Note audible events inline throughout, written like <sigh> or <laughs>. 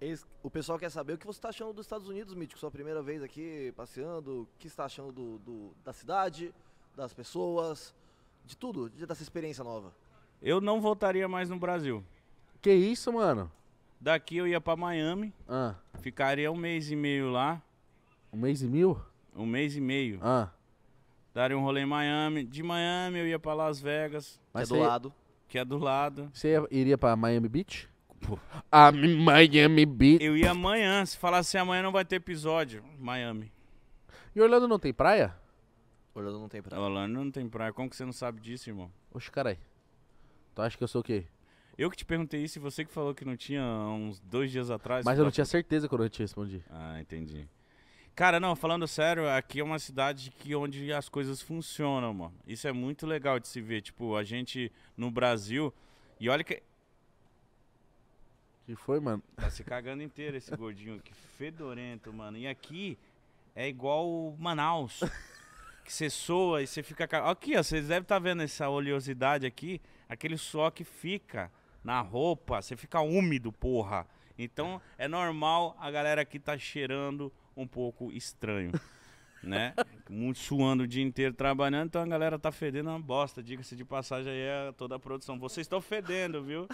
Vamos O pessoal quer saber o que você está achando dos Estados Unidos, Mítico. Sua primeira vez aqui passeando, o que está achando do, do, da cidade, das pessoas, de tudo, dessa experiência nova. Eu não voltaria mais no Brasil. Que isso, mano? Daqui eu ia para Miami, ah. ficaria um mês e meio lá. Um mês e meio? Um mês e meio. Ah. Daria um rolê em Miami. De Miami eu ia para Las Vegas. Mas que é do lado. Que é do lado. Você iria para Miami Beach? tipo, a Miami Beach. Eu ia amanhã, se falasse amanhã não vai ter episódio, Miami. E Orlando não tem praia? Orlando não tem praia. Orlando não tem praia. Como que você não sabe disso, irmão? Oxe, carai. Tu acha que eu sou o quê? Eu que te perguntei isso e você que falou que não tinha uns dois dias atrás. Mas eu não tinha certeza quando eu te respondi. Ah, entendi. Cara, não, falando sério, aqui é uma cidade que onde as coisas funcionam, mano. Isso é muito legal de se ver. Tipo, a gente no Brasil. E olha que que foi, mano? Tá se cagando inteiro esse gordinho aqui. Fedorento, mano. E aqui é igual Manaus. que você soa e você fica. Aqui, ó, vocês devem estar tá vendo essa oleosidade aqui. Aquele suor que fica na roupa. Você fica úmido, porra. Então é normal a galera aqui tá cheirando um pouco estranho né? <laughs> Muito suando o dia inteiro trabalhando, então a galera tá fedendo uma bosta. Diga-se de passagem aí é toda a produção. Vocês estão fedendo, viu?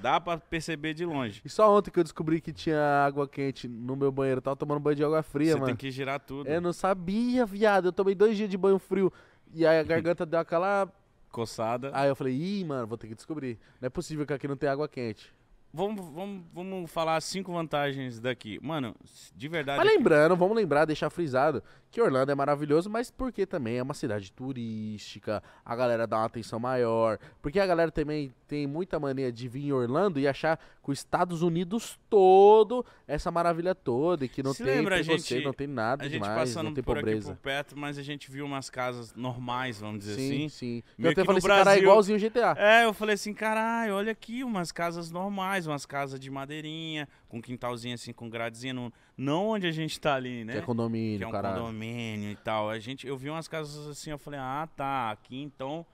Dá para perceber de longe. E só ontem que eu descobri que tinha água quente no meu banheiro. Eu tava tomando banho de água fria, mano. Você tem que girar tudo. É, eu não sabia, viado. Eu tomei dois dias de banho frio. E aí a garganta <laughs> deu aquela coçada. Aí eu falei, ih, mano, vou ter que descobrir. Não é possível que aqui não tem água quente vamos, vamos, vamos falar as cinco vantagens daqui. Mano, de verdade. Mas lembrando, vamos lembrar, deixar frisado, que Orlando é maravilhoso, mas porque também é uma cidade turística, a galera dá uma atenção maior. Porque a galera também tem muita mania de vir em Orlando e achar com os Estados Unidos todo, essa maravilha toda, e que não Se tem lembra, gente, você, não tem nada a gente demais, passando não tem por pobreza. Aqui por perto, mas a gente viu umas casas normais, vamos dizer sim, assim. Sim, sim. Eu até falei assim, Brasil... cara, é igualzinho o GTA. É, eu falei assim, caralho, olha aqui, umas casas normais mais, umas casas de madeirinha, com quintalzinho assim, com gradezinha, não, não onde a gente tá ali, né? Que é condomínio, Que é um condomínio e tal. A gente, eu vi umas casas assim, eu falei, ah, tá, aqui então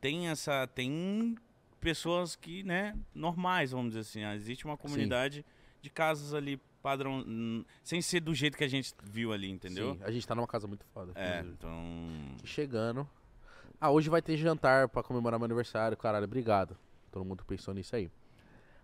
tem essa, tem pessoas que, né, normais, vamos dizer assim, existe uma comunidade Sim. de casas ali padrão, hum, sem ser do jeito que a gente viu ali, entendeu? Sim, a gente tá numa casa muito foda. É, então... chegando... Ah, hoje vai ter jantar para comemorar meu aniversário, caralho, obrigado. Todo mundo pensou nisso aí.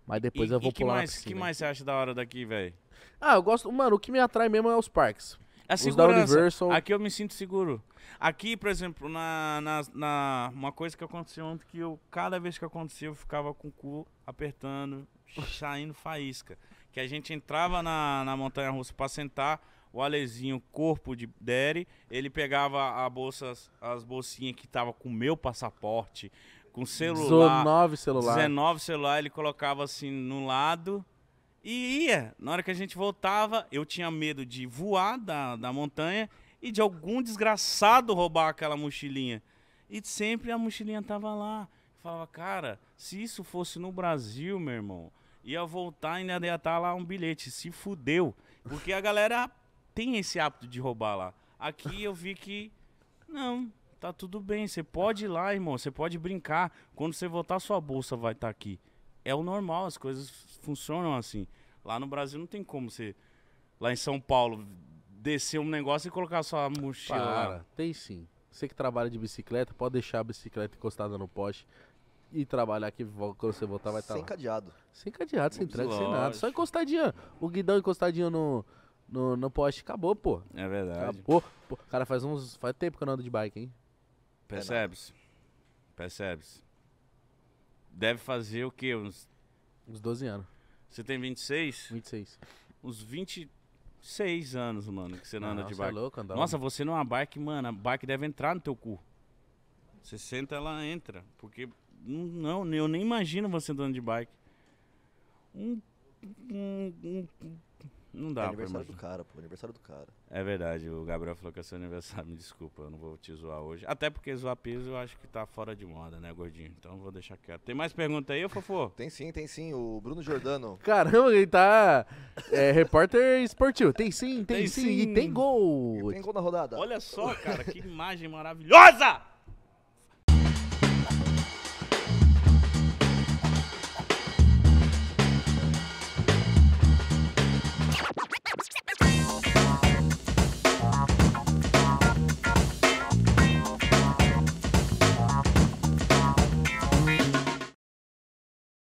Mas depois e, eu vou pular mais, na piscina. O que mais você acha da hora daqui, velho? Ah, eu gosto... Mano, o que me atrai mesmo é os parques. A os da Universal... Aqui eu me sinto seguro. Aqui, por exemplo, na, na, na, uma coisa que aconteceu ontem que eu, cada vez que acontecia, eu ficava com o cu apertando, <laughs> saindo faísca. Que a gente entrava na, na montanha russa para sentar, o Alezinho, corpo de Derry, ele pegava a bolsa, as bolsinhas que tava com o meu passaporte, com celular. 19 celular. 19 celular, ele colocava assim no lado e ia. Na hora que a gente voltava, eu tinha medo de voar da, da montanha e de algum desgraçado roubar aquela mochilinha. E sempre a mochilinha tava lá. Eu falava, cara, se isso fosse no Brasil, meu irmão, ia voltar e ainda ia estar tá lá um bilhete. Se fudeu. Porque a galera tem esse hábito de roubar lá. Aqui eu vi que. Não, Tá tudo bem, você pode ir lá, irmão, você pode brincar. Quando você voltar, sua bolsa vai estar tá aqui. É o normal, as coisas funcionam assim. Lá no Brasil não tem como você, lá em São Paulo, descer um negócio e colocar sua mochila. Cara, tem sim. Você que trabalha de bicicleta, pode deixar a bicicleta encostada no poste e trabalhar que quando você voltar vai estar tá sem lá. cadeado. Sem cadeado, sem tranque, sem nada. Só encostadinha. O guidão encostadinho no, no, no poste. Acabou, pô. É verdade. Acabou. Pô, cara, faz uns. Faz tempo que eu não ando de bike, hein? Percebe-se. Percebe-se. Deve fazer o quê? Uns... Uns 12 anos. Você tem 26? 26. Uns 26 anos, mano, que você não, anda de bike. Você é louco, andar, Nossa, mano. você numa bike, mano, a bike deve entrar no teu cu. Você senta, ela entra. Porque não, eu nem imagino você andando de bike. Um, um, um, não dá, é aniversário do cara, pô. É aniversário do cara. É verdade, o Gabriel falou que é seu aniversário. <laughs> Me desculpa, eu não vou te zoar hoje. Até porque zoar piso eu acho que tá fora de moda, né, gordinho? Então vou deixar quieto. Tem mais pergunta aí, Fofô? <laughs> Tem sim, tem sim. O Bruno Jordano. <laughs> Caramba, ele tá. É, repórter esportivo. Tem sim, tem, tem sim. sim. E tem gol. E tem gol na rodada. Olha só, cara, que imagem maravilhosa!